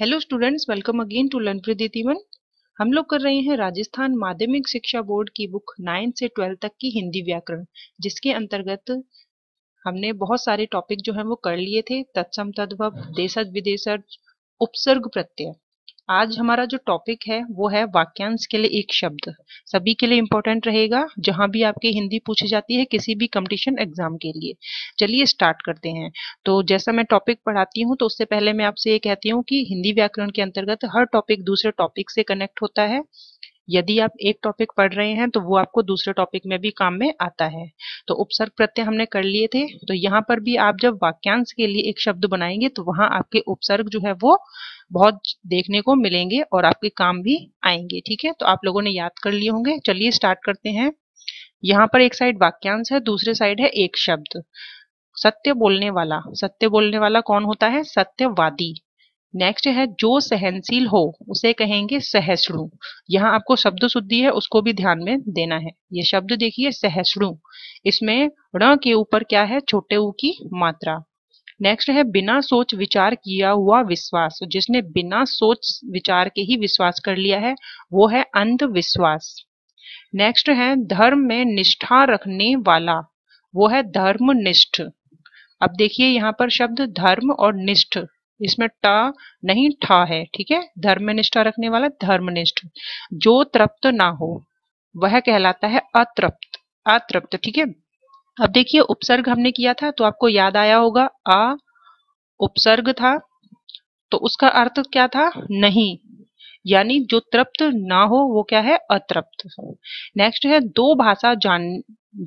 hello students welcome again to learn प्रदीतिवन हम लोग कर रहे हैं राजस्थान माध्यमिक शिक्षा बोर्ड की बुक नाइन्थ से ट्वेल्थ तक की हिंदी व्याकरण जिसके अंतर्गत हमने बहुत सारे टॉपिक जो है वो कर लिए थे तत्सम तद्भव देशज विदेशज उपसर्ग प्रत्यय आज हमारा जो टॉपिक है वो है वाक्यांश के लिए एक शब्द सभी के लिए इम्पोर्टेंट रहेगा जहां भी आपकी हिंदी पूछी जाती है किसी भी कंपटीशन एग्जाम के लिए चलिए स्टार्ट करते हैं तो जैसा मैं टॉपिक पढ़ाती हूँ तो उससे पहले मैं आपसे ये कहती हूँ कि हिंदी व्याकरण के अंतर्गत हर टॉपिक दूसरे टॉपिक से कनेक्ट होता है यदि आप एक टॉपिक पढ़ रहे हैं तो वो आपको दूसरे टॉपिक में भी काम में आता है तो उपसर्ग प्रत्यय हमने कर लिए थे तो यहाँ पर भी आप जब वाक्यांश के लिए एक शब्द बनाएंगे तो वहां आपके उपसर्ग जो है वो बहुत देखने को मिलेंगे और आपके काम भी आएंगे ठीक है तो आप लोगों ने याद कर लिए होंगे चलिए स्टार्ट करते हैं यहाँ पर एक साइड वाक्यांश है दूसरे साइड है एक शब्द सत्य बोलने वाला सत्य बोलने वाला कौन होता है सत्यवादी नेक्स्ट है जो सहनशील हो उसे कहेंगे सहसणु यहाँ आपको शब्द शुद्धि है उसको भी ध्यान में देना है ये शब्द देखिए सहसणु इसमें ण के ऊपर क्या है छोटे ऊ की मात्रा नेक्स्ट है बिना सोच विचार किया हुआ विश्वास जिसने बिना सोच विचार के ही विश्वास कर लिया है वो है अंधविश्वास नेक्स्ट है धर्म में निष्ठा रखने वाला वो है धर्मनिष्ठ अब देखिए यहाँ पर शब्द धर्म और निष्ठ इसमें ट नहीं ठा है ठीक है धर्मनिष्ठा रखने वाला धर्मनिष्ठ जो तृप्त ना हो वह कहलाता है अतृप्त अतृप्त ठीक है अब देखिए उपसर्ग हमने किया था तो आपको याद आया होगा आ उपसर्ग था तो उसका अर्थ क्या था नहीं यानी जो तृप्त ना हो वो क्या है अतृप्त नेक्स्ट है दो भाषा जान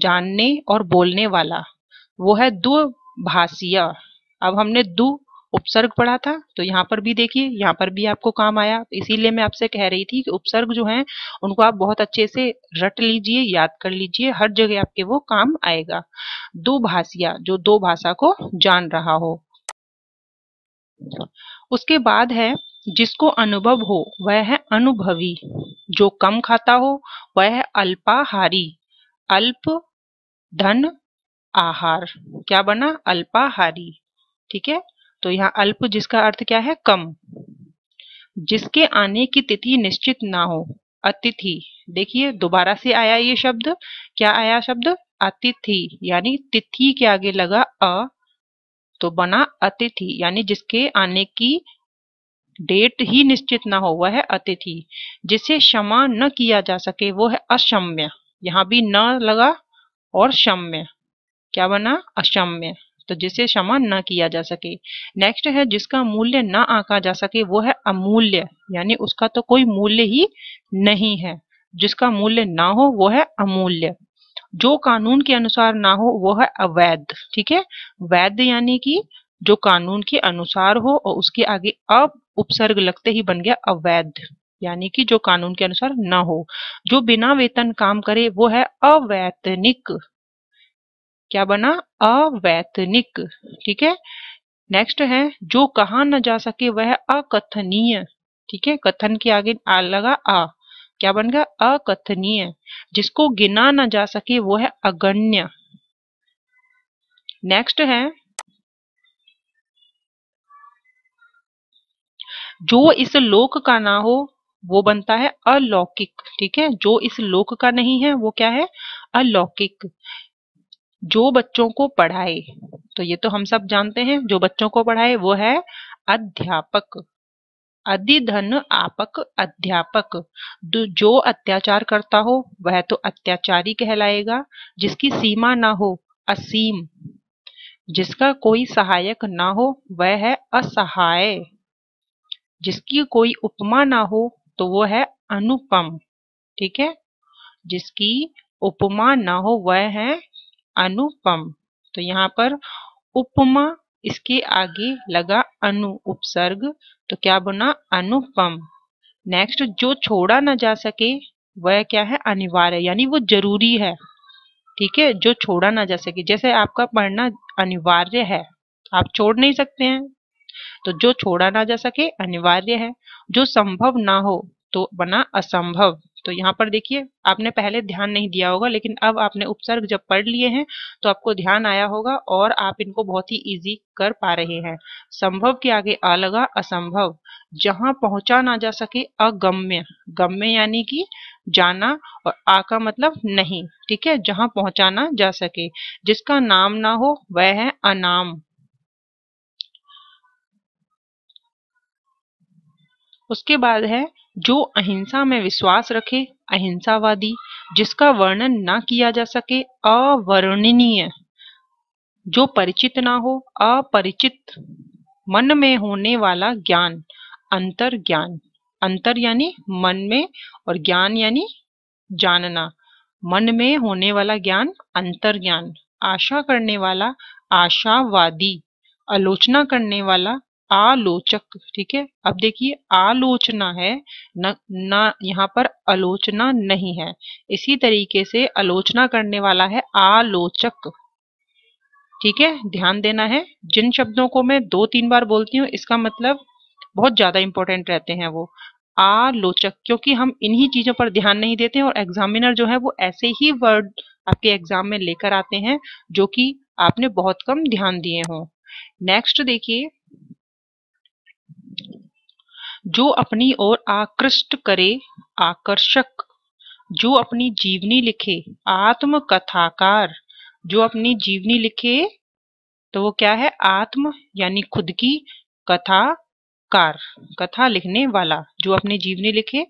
जानने और बोलने वाला वो है भाषिया अब हमने दू उपसर्ग पढ़ा था तो यहाँ पर भी देखिए यहाँ पर भी आपको काम आया इसीलिए मैं आपसे कह रही थी कि उपसर्ग जो है उनको आप बहुत अच्छे से रट लीजिए याद कर लीजिए हर जगह आपके वो काम आएगा दो भाषिया जो दो भाषा को जान रहा हो उसके बाद है जिसको अनुभव हो वह है अनुभवी जो कम खाता हो वह है अल्पाहारी अल्प धन आहार क्या बना अल्पाहारी ठीक है तो यहाँ अल्प जिसका अर्थ क्या है कम जिसके आने की तिथि निश्चित ना हो अतिथि देखिए दोबारा से आया ये शब्द क्या आया शब्द अतिथि यानी तिथि के आगे लगा अ तो बना अतिथि यानी जिसके आने की डेट ही निश्चित ना हो वह है अतिथि जिसे क्षमा न किया जा सके वो है अशम्य यहाँ भी न लगा और क्षम्य क्या बना अशम्य तो जिसे क्षमा न किया जा सके नेक्स्ट है जिसका मूल्य न आका जा सके वो है अमूल्य यानी उसका तो कोई मूल्य ही नहीं है जिसका मूल्य ना हो वो है अमूल्य जो कानून के अनुसार ना हो वो है अवैध ठीक है वैध यानी कि जो कानून के अनुसार हो और उसके आगे अब उपसर्ग लगते ही बन गया अवैध यानी कि जो कानून के अनुसार ना हो जो बिना वेतन काम करे वो है अवैतनिक क्या बना अवैतनिक ठीक है नेक्स्ट है जो कहा ना जा सके वह अकथनीय ठीक है कथन के आगे आ लगा आ क्या बन गया अकथनीय जिसको गिना ना जा सके वो है अगण्य नेक्स्ट है जो इस लोक का ना हो वो बनता है अलौकिक ठीक है जो इस लोक का नहीं है वो क्या है अलौकिक जो बच्चों को पढ़ाए तो ये तो हम सब जानते हैं जो बच्चों को पढ़ाए वो है अध्यापक अधिधन आपक अध्यापक जो अत्याचार करता हो वह तो अत्याचारी कहलाएगा जिसकी सीमा ना हो असीम जिसका कोई सहायक ना हो वह है असहाय जिसकी कोई उपमा ना हो तो वह है अनुपम ठीक है जिसकी उपमा ना हो वह है अनुपम तो यहाँ पर उपमा इसके आगे लगा अनु उपसर्ग तो क्या बना अनुपम नेक्स्ट जो छोड़ा ना जा सके वह क्या है अनिवार्य यानी वो जरूरी है ठीक है जो छोड़ा ना जा सके जैसे आपका पढ़ना अनिवार्य है आप छोड़ नहीं सकते हैं तो जो छोड़ा ना जा सके अनिवार्य है जो संभव ना हो तो बना असंभव तो यहाँ पर देखिए आपने पहले ध्यान नहीं दिया होगा लेकिन अब आपने उपसर्ग जब पढ़ लिए हैं तो आपको ध्यान आया होगा और आप इनको बहुत ही इजी कर पा रहे हैं संभव के आगे अलगा लगा असंभव जहां पहुंचा ना जा सके अगम्य गम्य यानी कि जाना और आ का मतलब नहीं ठीक है जहां पहुंचाना जा सके जिसका नाम ना हो वह है अनाम उसके बाद है जो अहिंसा में विश्वास रखे अहिंसावादी जिसका वर्णन ना किया जा सके अवर्णनीय जो परिचित ना हो अपरिचित मन में होने वाला ज्ञान अंतर ज्ञान अंतर यानी मन में और ज्ञान यानी जानना मन में होने वाला ज्ञान अंतर ज्ञान आशा करने वाला आशावादी आलोचना करने वाला आलोचक ठीक है अब देखिए आलोचना है न ना यहाँ पर आलोचना नहीं है इसी तरीके से आलोचना करने वाला है आलोचक ठीक है ध्यान देना है जिन शब्दों को मैं दो तीन बार बोलती हूँ इसका मतलब बहुत ज्यादा इंपॉर्टेंट रहते हैं वो आलोचक क्योंकि हम इन्हीं चीजों पर ध्यान नहीं देते और एग्जामिनर जो है वो ऐसे ही वर्ड आपके एग्जाम में लेकर आते हैं जो कि आपने बहुत कम ध्यान दिए हों नेक्स्ट देखिए जो अपनी ओर आकृष्ट करे आकर्षक जो अपनी जीवनी लिखे आत्मकथाकार जो अपनी जीवनी लिखे तो वो क्या है आत्म यानी खुद की कथा कार कथा लिखने वाला जो अपनी जीवनी लिखे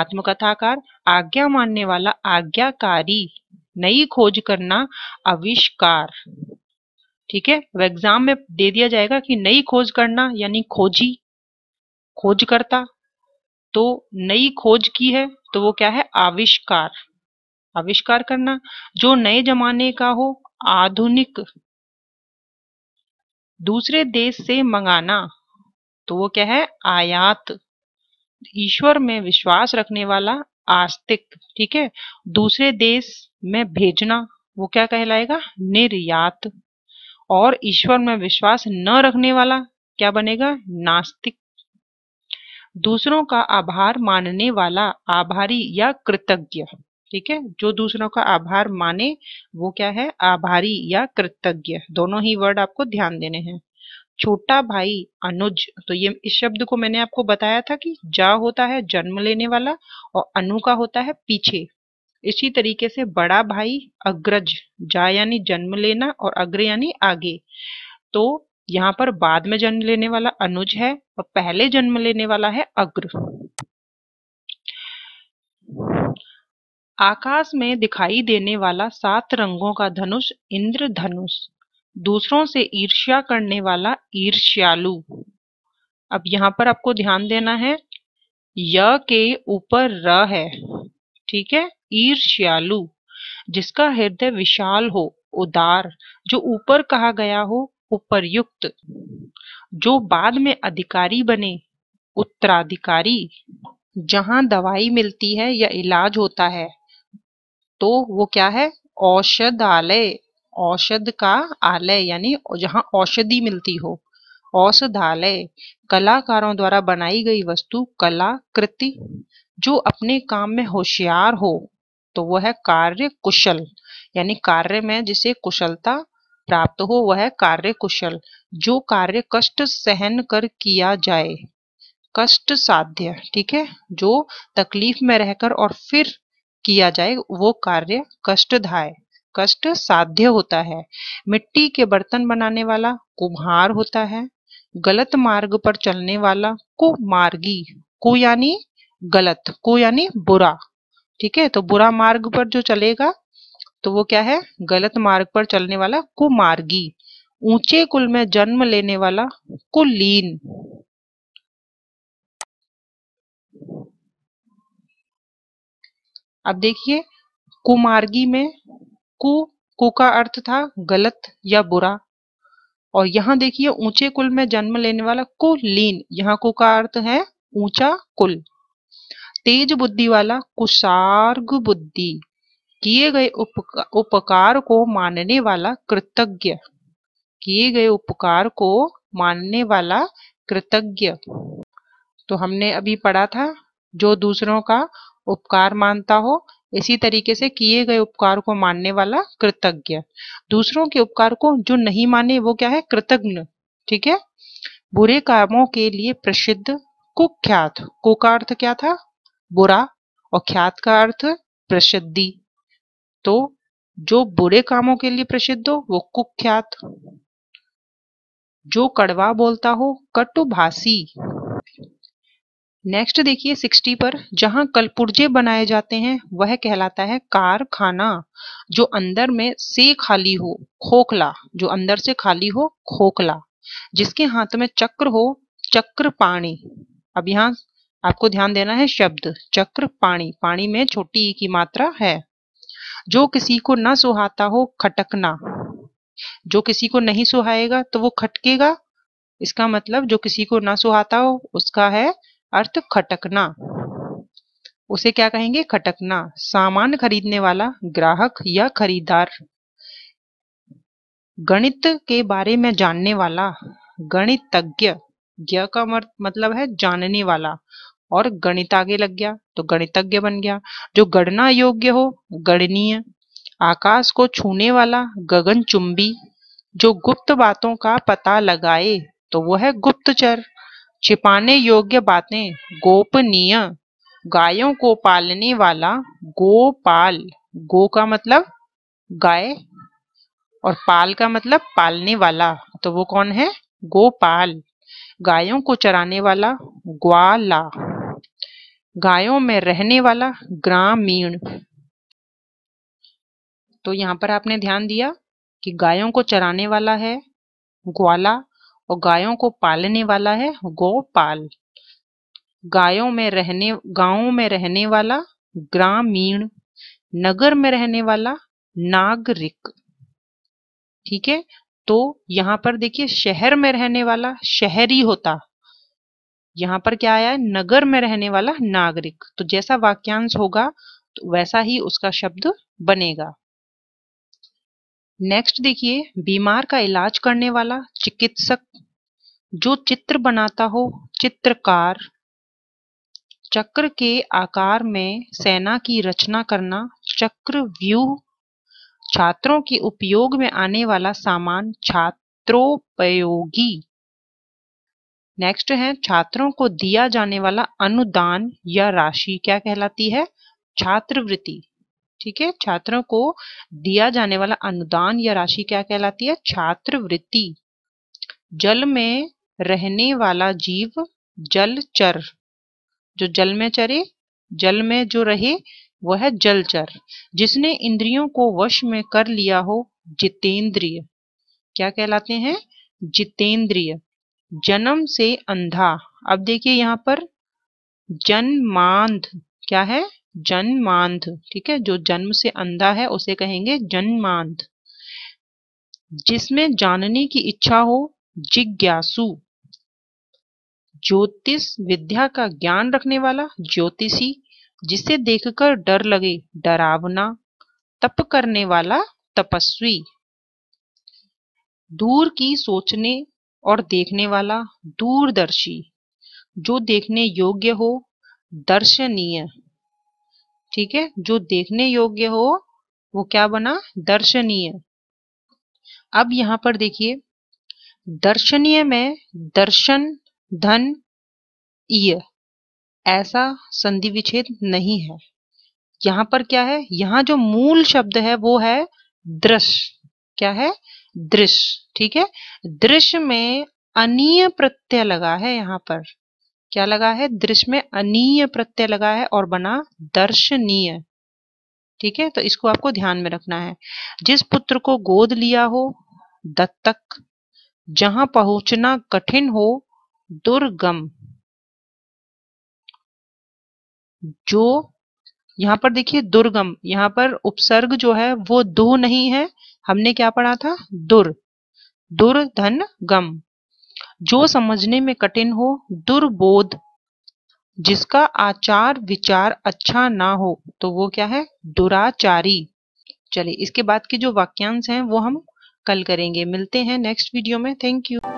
आत्मकथाकार आज्ञा मानने वाला आज्ञाकारी नई खोज करना आविष्कार ठीक है एग्जाम में दे दिया जाएगा कि नई खोज करना यानी खोजी खोजकर्ता तो नई खोज की है तो वो क्या है आविष्कार आविष्कार करना जो नए जमाने का हो आधुनिक दूसरे देश से मंगाना तो वो क्या है आयात ईश्वर में विश्वास रखने वाला आस्तिक ठीक है दूसरे देश में भेजना वो क्या कहलाएगा निर्यात और ईश्वर में विश्वास न रखने वाला क्या बनेगा नास्तिक दूसरों का आभार मानने वाला आभारी या कृतज्ञ ठीक है जो दूसरों का आभार माने वो क्या है आभारी या कृतज्ञ दोनों ही वर्ड आपको ध्यान देने हैं छोटा भाई अनुज तो ये इस शब्द को मैंने आपको बताया था कि जा होता है जन्म लेने वाला और अनु का होता है पीछे इसी तरीके से बड़ा भाई अग्रज जा यानी जन्म लेना और अग्र यानी आगे तो यहाँ पर बाद में जन्म लेने वाला अनुज है और पहले जन्म लेने वाला है अग्र आकाश में दिखाई देने वाला सात रंगों का धनुष इंद्र धनुष दूसरों से ईर्ष्या करने वाला ईर्ष्यालु अब यहाँ पर आपको ध्यान देना है य के ऊपर र है ठीक है ईर्ष्यालु जिसका हृदय विशाल हो उदार जो ऊपर कहा गया हो उपरयुक्त जो बाद में अधिकारी बने उत्तराधिकारी जहां दवाई मिलती है या इलाज होता है तो वो क्या है औषधालय औषध का आलय यानी जहां औषधि मिलती हो औषधालय कलाकारों द्वारा बनाई गई वस्तु कला कृति जो अपने काम में होशियार हो तो वह है कार्य कुशल यानी कार्य में जिसे कुशलता प्राप्त हो वह कार्य कुशल जो कार्य कष्ट सहन कर किया जाए कष्ट साध्य ठीक है जो तकलीफ में रहकर और फिर किया जाए वो कार्य कष्टदाय कष्ट साध्य होता है मिट्टी के बर्तन बनाने वाला कुम्हार होता है गलत मार्ग पर चलने वाला कुमार्गी कु यानी गलत कु यानी बुरा ठीक है तो बुरा मार्ग पर जो चलेगा तो वो क्या है गलत मार्ग पर चलने वाला कुमार्गी ऊंचे कुल में जन्म लेने वाला कुलीन अब देखिए कुमार्गी में कु कु का अर्थ था गलत या बुरा और यहां देखिए ऊंचे कुल में जन्म लेने वाला कुलीन यहां कु का अर्थ है ऊंचा कुल तेज बुद्धि वाला कुसार्ग बुद्धि किए गए उपकार को मानने वाला कृतज्ञ किए गए उपकार को मानने वाला कृतज्ञ तो हमने अभी पढ़ा था जो दूसरों का उपकार मानता हो इसी तरीके से किए गए उपकार को मानने वाला कृतज्ञ दूसरों के उपकार को जो नहीं माने वो क्या है कृतज्ञ ठीक है बुरे कामों के लिए प्रसिद्ध कुख्यात कुका अर्थ क्या था बुरा और ख्यात का अर्थ प्रसिद्धि तो जो बुरे कामों के लिए प्रसिद्ध हो वो कुख्यात जो कड़वा बोलता हो कटुभाषी नेक्स्ट देखिए सिक्सटी पर जहां कलपुर्जे बनाए जाते हैं वह कहलाता है कारखाना जो अंदर में से खाली हो खोखला जो अंदर से खाली हो खोखला जिसके हाथ में चक्र हो चक्र पाणी अब यहां आपको ध्यान देना है शब्द चक्र पाणी पाणी में छोटी की मात्रा है जो किसी को ना सुहाता हो खटकना जो किसी को नहीं सुहाएगा तो वो खटकेगा इसका मतलब जो किसी को ना सुहाता हो उसका है अर्थ खटकना उसे क्या कहेंगे खटकना सामान खरीदने वाला ग्राहक या खरीदार गणित के बारे में जानने वाला गणितज्ञ ज्ञ का मतलब है जानने वाला और गणित आगे लग गया तो गणितज्ञ बन गया जो गणना योग्य हो गणनीय आकाश को छूने वाला गगन चुंबी जो गुप्त बातों का पता लगाए तो वो है गुप्तचर छिपाने योग्य बातें गोपनीय गायों को पालने वाला गोपाल गो का मतलब गाय और पाल का मतलब पालने वाला तो वो कौन है गोपाल गायों को चराने वाला ग्वाला गायों में रहने वाला ग्रामीण तो यहाँ पर आपने ध्यान दिया कि गायों को चराने वाला है ग्वाला और गायों को पालने वाला है गोपाल गायों में रहने गांवों में रहने वाला ग्रामीण नगर में रहने वाला नागरिक ठीक है तो यहां पर देखिए शहर में रहने वाला शहरी होता यहाँ पर क्या आया है नगर में रहने वाला नागरिक तो जैसा वाक्यांश होगा तो वैसा ही उसका शब्द बनेगा नेक्स्ट देखिए बीमार का इलाज करने वाला चिकित्सक जो चित्र बनाता हो चित्रकार चक्र के आकार में सेना की रचना करना चक्र व्यूह छात्रों के उपयोग में आने वाला सामान छात्रोपयोगी नेक्स्ट है छात्रों को दिया जाने वाला अनुदान या राशि क्या कहलाती है छात्रवृत्ति ठीक है छात्रों को दिया जाने वाला अनुदान या राशि क्या कहलाती है छात्रवृत्ति जल में रहने वाला जीव जलचर जो जल में चरे जल में जो रहे वह है जलचर जिसने इंद्रियों को वश में कर लिया हो जितेंद्रिय क्या कहलाते हैं जितेंद्रिय जन्म से अंधा अब देखिए यहाँ पर जन्मांध क्या है जन्मांध ठीक है जो जन्म से अंधा है उसे कहेंगे जन्मांध जिसमें जानने की इच्छा हो जिज्ञासु ज्योतिष विद्या का ज्ञान रखने वाला ज्योतिषी जिसे देखकर डर लगे डरावना तप करने वाला तपस्वी दूर की सोचने और देखने वाला दूरदर्शी जो देखने योग्य हो दर्शनीय ठीक है जो देखने योग्य हो वो क्या बना दर्शनीय अब यहां पर देखिए दर्शनीय में दर्शन धन ईय ऐसा संधि विच्छेद नहीं है यहां पर क्या है यहां जो मूल शब्द है वो है दृश्य क्या है दृश्य ठीक है दृश्य में अनीय प्रत्यय लगा है यहाँ पर क्या लगा है दृश्य में अनीय प्रत्यय लगा है और बना दर्शनीय ठीक है तो इसको आपको ध्यान में रखना है जिस पुत्र को गोद लिया हो दत्तक जहां पहुंचना कठिन हो दुर्गम जो यहाँ पर देखिए दुर्गम यहां पर उपसर्ग जो है वो दो नहीं है हमने क्या पढ़ा था दुर दुर धन गम जो समझने में कठिन हो दुर्बोध जिसका आचार विचार अच्छा ना हो तो वो क्या है दुराचारी चलिए इसके बाद के जो वाक्यांश हैं वो हम कल करेंगे मिलते हैं नेक्स्ट वीडियो में थैंक यू